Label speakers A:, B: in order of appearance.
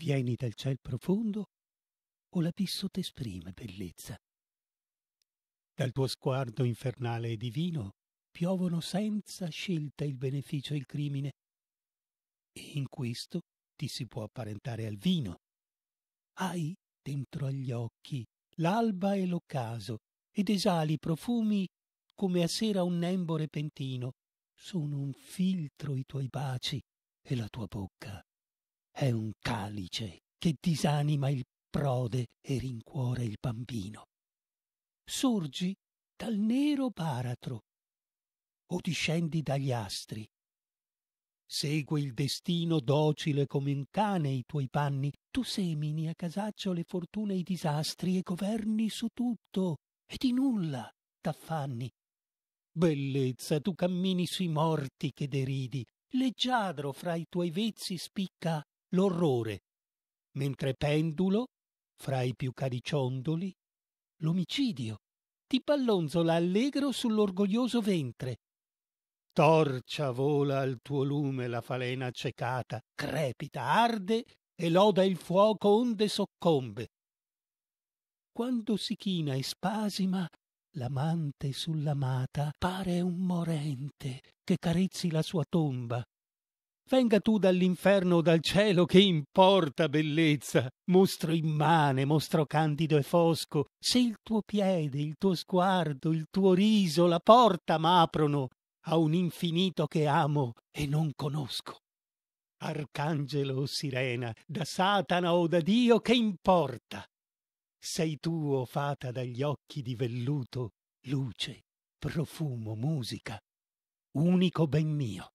A: Vieni dal ciel profondo o l'abisso t'esprime bellezza. Dal tuo sguardo infernale e divino piovono senza scelta il beneficio e il crimine, e in questo ti si può apparentare al vino. Hai dentro agli occhi l'alba e l'occaso, ed esali profumi come a sera un nembo repentino. Sono un filtro i tuoi baci e la tua bocca è un calice che disanima il prode e rincuora il bambino. Sorgi dal nero baratro o discendi dagli astri. Segue il destino docile come un cane i tuoi panni, tu semini a casaccio le fortune e i disastri e governi su tutto e di nulla t'affanni. Bellezza, tu cammini sui morti che deridi, leggiadro fra i tuoi vezzi spicca l'orrore, mentre pendulo, fra i più cariciondoli, l'omicidio ti pallonzola allegro sull'orgoglioso ventre. Torcia vola al tuo lume la falena accecata, crepita, arde e loda il fuoco onde soccombe. Quando si china e spasima, l'amante sull'amata pare un morente che carezzi la sua tomba Venga tu dall'inferno o dal cielo, che importa bellezza, mostro immane, mostro candido e fosco, se il tuo piede, il tuo sguardo, il tuo riso, la porta m'aprono a un infinito che amo e non conosco. Arcangelo o sirena, da Satana o da Dio, che importa? Sei tu, o fata dagli occhi di velluto, luce, profumo, musica, unico ben mio.